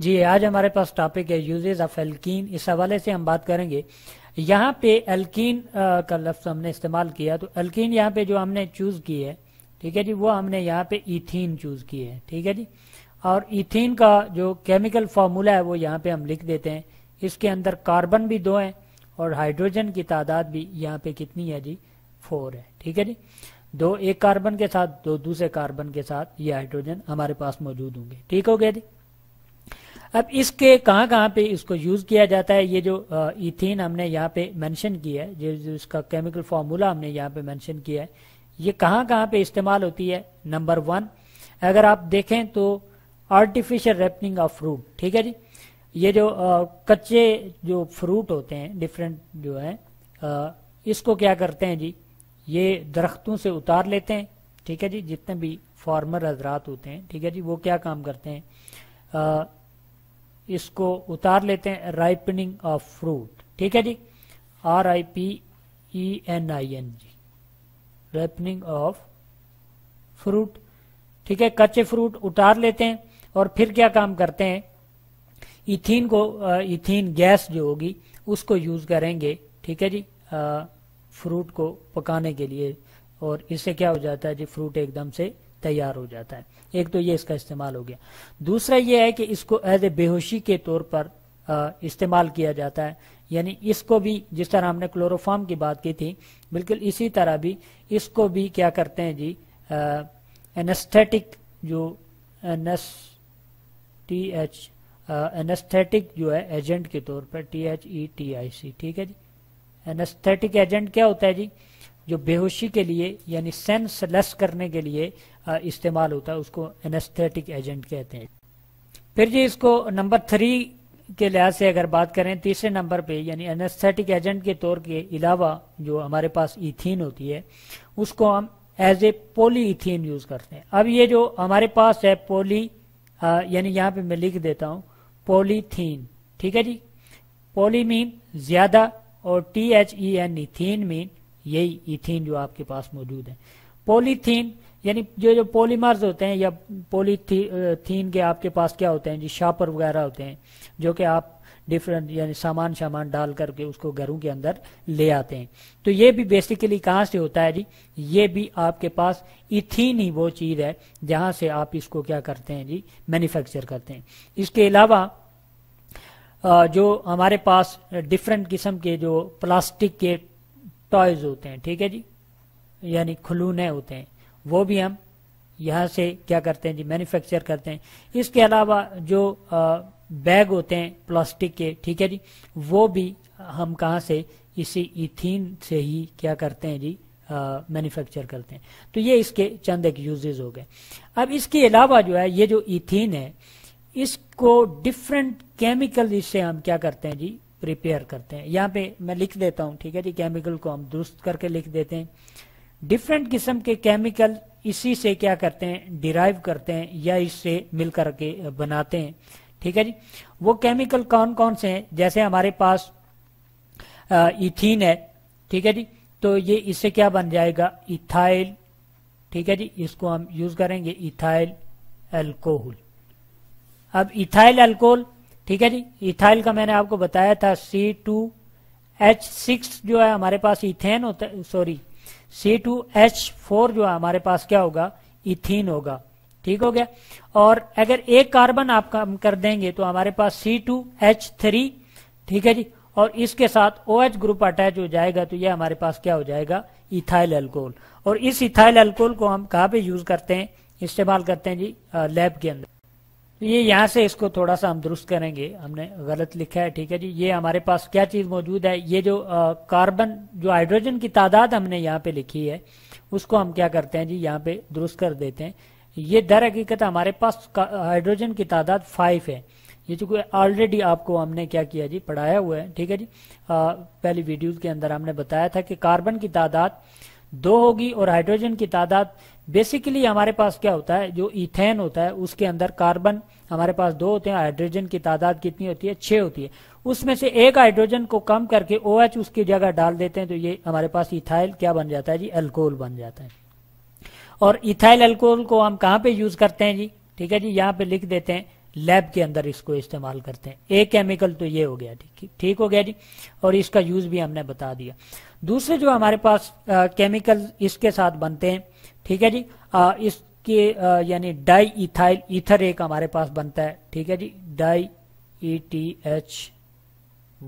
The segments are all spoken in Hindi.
जी आज हमारे पास टॉपिक है यूजेज ऑफ एल्कीन इस हवाले से हम बात करेंगे यहाँ पे एल्कीन का लफ्ज़ हमने इस्तेमाल किया तो एल्कीन यहाँ पे जो हमने चूज़ की है ठीक है जी वो हमने यहाँ पे इथीन चूज़ की है ठीक है जी और इथीन का जो केमिकल फार्मूला है वो यहाँ पे हम लिख देते हैं इसके अंदर कार्बन भी दो है और हाइड्रोजन की तादाद भी यहाँ पे कितनी है जी फोर है ठीक है जी दो एक कार्बन के साथ दो दूसरे कार्बन के साथ ये हाइड्रोजन हमारे पास मौजूद होंगे ठीक हो गया जी अब इसके कहाँ कहाँ पे इसको यूज किया जाता है ये जो इथेन हमने यहाँ पे मेंशन किया है जो, जो इसका केमिकल फॉर्मूला हमने यहाँ पे मेंशन किया है ये कहाँ कहाँ पे इस्तेमाल होती है नंबर वन अगर आप देखें तो आर्टिफिशियल रेपनिंग ऑफ फ्रूट ठीक है जी ये जो आ, कच्चे जो फ्रूट होते हैं डिफरेंट जो है आ, इसको क्या करते हैं जी ये दरख्तों से उतार लेते हैं ठीक है जी जितने भी फार्मर हजरात होते हैं ठीक है जी वो क्या काम करते हैं इसको उतार लेते हैं राइपनिंग ऑफ फ्रूट ठीक है जी R I P E N I N G ripening of fruit ठीक है कच्चे फ्रूट उतार लेते हैं और फिर क्या काम करते हैं इथीन को इथीन गैस जो होगी उसको यूज करेंगे ठीक है जी आ, फ्रूट को पकाने के लिए और इससे क्या हो जाता है जी फ्रूट एकदम से तैयार हो जाता है एक तो ये इसका इस्तेमाल हो गया दूसरा ये है कि इसको एज ए बेहोशी के तौर पर इस्तेमाल किया जाता है यानी इसको भी जिस तरह हमने क्लोरोफार्म की बात की थी बिल्कुल इसी तरह भी इसको भी क्या करते हैं जी एनेस्थेटिक जो एनएस टी एच एनेस्थेटिक जो है एजेंट के तौर पर T H E T I C ठीक है जी एनेस्थेटिक एजेंट क्या होता है जी जो बेहोशी के लिए यानी सेंसलेस करने के लिए इस्तेमाल होता है उसको एनेस्थेटिक एजेंट कहते हैं फिर जी इसको नंबर थ्री के लिहाज से अगर बात करें तीसरे नंबर पे यानी एनेस्थेटिक एजेंट के तौर के अलावा जो हमारे पास इथिन होती है उसको हम as a polyethene use करते हैं अब ये जो हमारे पास है पोली यानी यहाँ पे मैं लिख देता हूँ पोलीथीन ठीक है जी पोली मीन ज़्यादा और T H E N ethene mean यही इथिन जो आपके पास मौजूद है पॉलीथीन यानी जो जो पॉलीमर्स होते हैं या पॉलीथीन के आपके पास क्या होते हैं जी शापर वगैरह होते हैं जो कि आप डिफरेंट यानी सामान सामान डाल करके उसको घरों के अंदर ले आते हैं तो ये भी बेसिकली कहाँ से होता है जी ये भी आपके पास इथीन ही वो चीज़ है जहां से आप इसको क्या करते हैं जी मैन्युफैक्चर करते हैं इसके अलावा जो हमारे पास डिफरेंट किस्म के जो प्लास्टिक के टॉयज होते हैं ठीक है जी यानी खलूने होते हैं वो भी हम यहाँ से क्या करते हैं जी मैन्युफैक्चर करते हैं इसके अलावा जो बैग होते हैं प्लास्टिक के ठीक है जी वो भी हम कहा से इसी इथीन से ही क्या करते हैं जी मैन्युफैक्चर करते हैं तो ये इसके चंद एक यूजेज हो गए अब इसके अलावा जो है ये जो इथीन है इसको डिफरेंट केमिकल इससे हम क्या करते हैं जी प्रिपेयर करते हैं यहाँ पे मैं लिख देता हूँ ठीक है जी केमिकल को हम दुरुस्त करके लिख देते हैं डिफरेंट किस्म के केमिकल इसी से क्या करते हैं डिराइव करते हैं या इससे मिल करके बनाते हैं ठीक है जी वो केमिकल कौन कौन से हैं जैसे हमारे पास इथीन है ठीक है जी तो ये इससे क्या बन जाएगा इथाइल ठीक है जी इसको हम यूज करेंगे इथाइल अल्कोहल अब इथाइल अल्कोहल ठीक है जी इथाइल का मैंने आपको बताया था सी टू एच सिक्स जो है हमारे पास इथेन होता sorry C two H four जो है हमारे पास क्या होगा इथीन होगा ठीक हो गया और अगर एक कार्बन आप कम कर देंगे तो हमारे पास सी टू एच थ्री ठीक है जी और इसके साथ ओ OH ग्रुप अटैच हो जाएगा तो यह हमारे पास क्या हो जाएगा इथाइल अल्कोहल और इस इथाइल अल्कोहल को हम कहा पे यूज करते हैं इस्तेमाल करते हैं जी लैब के अंदर तो ये यहां से इसको थोड़ा सा हम दुरुस्त करेंगे हमने गलत लिखा है ठीक है जी ये हमारे पास क्या चीज़ मौजूद है ये जो आ, कार्बन जो हाइड्रोजन की तादाद हमने यहाँ पे लिखी है उसको हम क्या करते हैं जी यहाँ पे दुरुस्त कर देते हैं ये दर हकीकत हमारे पास हाइड्रोजन की तादाद फाइव है ये चूंकि ऑलरेडी आपको हमने क्या किया जी पढ़ाया हुआ है ठीक है जी आ, पहली वीडियो के अंदर हमने बताया था कि कार्बन की तादाद दो होगी और हाइड्रोजन की तादाद बेसिकली हमारे पास क्या होता है जो इथेन होता है उसके अंदर कार्बन हमारे पास दो होते हैं हाइड्रोजन की तादाद कितनी होती है छह होती है उसमें से एक हाइड्रोजन को कम करके ओ OH उसकी जगह डाल देते हैं तो ये हमारे पास इथाइल क्या बन जाता है जी अल्कोहल बन जाता है और इथाइल अल्कोहल को हम कहाँ पे यूज करते हैं जी ठीक है जी यहाँ पे लिख देते हैं लैब के अंदर इसको इस्तेमाल करते हैं एक केमिकल तो ये हो गया ठीक ठीक हो गया जी और इसका यूज भी हमने बता दिया दूसरे जो हमारे पास केमिकल इसके साथ बनते हैं ठीक है जी आ, इसके यानी डाई इथाइल इथर एक हमारे पास बनता है ठीक है जी di E T H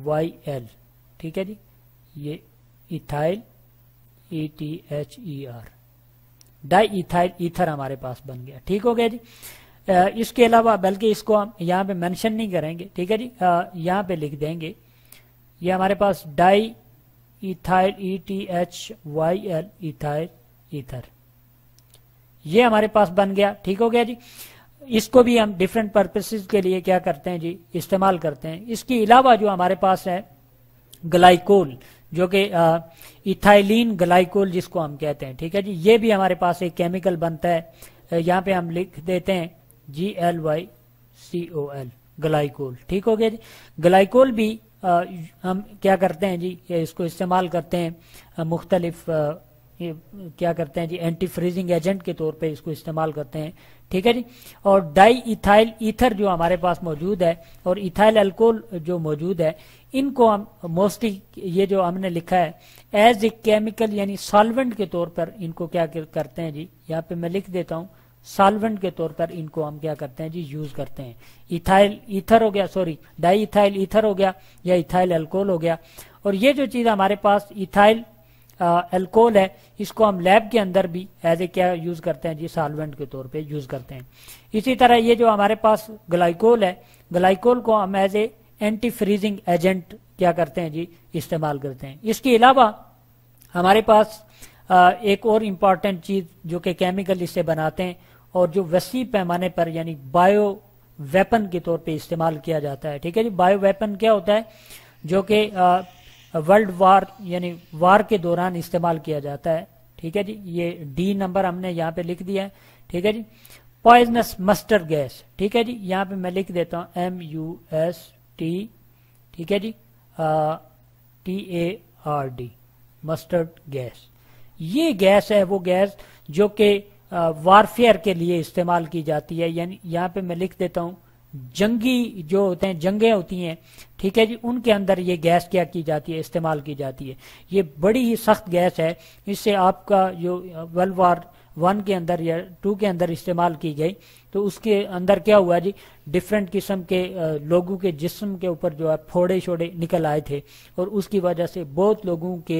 Y L ठीक है जी ये ethyl E T H E R diethyl ether हमारे पास बन गया ठीक हो गया जी इसके अलावा बल्कि इसको हम यहाँ पे मेंशन नहीं करेंगे ठीक है जी यहाँ पे लिख देंगे ये हमारे पास diethyl E T H Y L ethyl ether ये हमारे पास बन गया ठीक हो गया जी इसको भी हम डिफरेंट पर्पसेस के लिए क्या करते हैं जी इस्तेमाल करते हैं इसके अलावा जो हमारे पास है ग्लाइकोल जो कि इथाइलिन ग्लाइकोल जिसको हम कहते हैं ठीक है जी ये भी हमारे पास एक केमिकल बनता है यहाँ पे हम लिख देते हैं G L Y C O L glycol ठीक हो गया जी ग्लाइकोल भी आ, हम क्या करते हैं जी इसको इस्तेमाल करते हैं मुख्तलिफ क्या करते हैं जी एंटी फ्रीजिंग एजेंट के तौर पे इसको इस्तेमाल करते हैं ठीक है जी और डाई इथाइल ईथर जो हमारे पास मौजूद है और इथाइल अल्कोहल जो मौजूद है इनको हम मोस्टली ये जो हमने लिखा है एज ए केमिकल यानी सॉल्वेंट के तौर पर इनको क्या करते हैं जी यहाँ पे मैं लिख देता हूँ सॉल्वेंट के तौर पर इनको हम क्या करते हैं जी यूज करते हैं इथाइल ईथर हो गया सॉरी डाई इथाइल ईथर हो गया या इथाइल अल्कोहल हो गया और ये जो चीज हमारे पास इथाइल अल्कोहल है इसको हम लैब के अंदर भी एज ए क्या यूज करते हैं जी सॉल्वेंट के तौर पे यूज करते हैं इसी तरह ये जो हमारे पास ग्लाइकोल है ग्लाइकोल को हम as a anti freezing agent क्या करते हैं जी इस्तेमाल करते हैं इसके अलावा हमारे पास एक और इम्पॉर्टेंट चीज जो कि के केमिकल इससे बनाते हैं और जो वसी पैमाने पर यानी बायो वेपन के तौर पे इस्तेमाल किया जाता है ठीक है जी बायो वेपन क्या होता है जो कि वर्ल्ड वार यानी वार के दौरान इस्तेमाल किया जाता है ठीक है जी ये डी नंबर हमने यहाँ पे लिख दिया है ठीक है जी पॉइजनस मस्टर्ड गैस ठीक है जी यहाँ पे मैं लिख देता हूँ एम यू एस टी ठीक है जी T A R D mustard gas ये गैस है वो गैस जो कि वारफेयर के लिए इस्तेमाल की जाती है यानी यहाँ पे मैं लिख देता हूँ जंगी जो होते हैं जंगें होती हैं ठीक है जी उनके अंदर ये गैस क्या की जाती है इस्तेमाल की जाती है ये बड़ी ही सख्त गैस है इससे आपका जो वर्ल्ड वार वन के अंदर या टू के अंदर इस्तेमाल की गई तो उसके अंदर क्या हुआ जी डिफरेंट किस्म के लोगों के जिस्म के ऊपर जो है फोड़े छोड़े निकल आए थे और उसकी वजह से बहुत लोगों के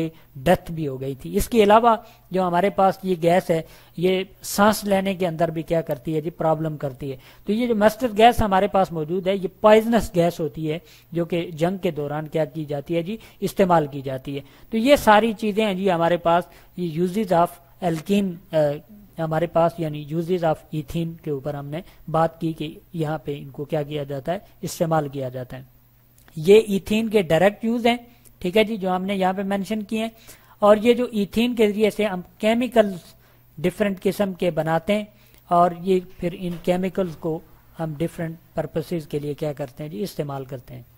डेथ भी हो गई थी इसके अलावा जो हमारे पास ये गैस है ये सांस लेने के अंदर भी क्या करती है जी प्रॉब्लम करती है तो ये जो मस्टर्ड गैस हमारे पास मौजूद है ये पॉइजनस गैस होती है जो कि जंग के दौरान क्या की जाती है जी इस्तेमाल की जाती है तो ये सारी चीजें हैं जी हमारे पास ये यूजेज ऑफ एल्किन हमारे पास यानी यूजेज ऑफ इथिन के ऊपर हमने बात की कि यहाँ पे इनको क्या किया जाता है इस्तेमाल किया जाता है ये इथिन के डायरेक्ट यूज हैं ठीक है जी जो हमने यहाँ पे मेंशन किए हैं और ये जो इथिन के जरिए से हम केमिकल्स डिफरेंट किस्म के बनाते हैं और ये फिर इन केमिकल्स को हम डिफरेंट पर्पसेज के लिए क्या करते हैं जी इस्तेमाल करते हैं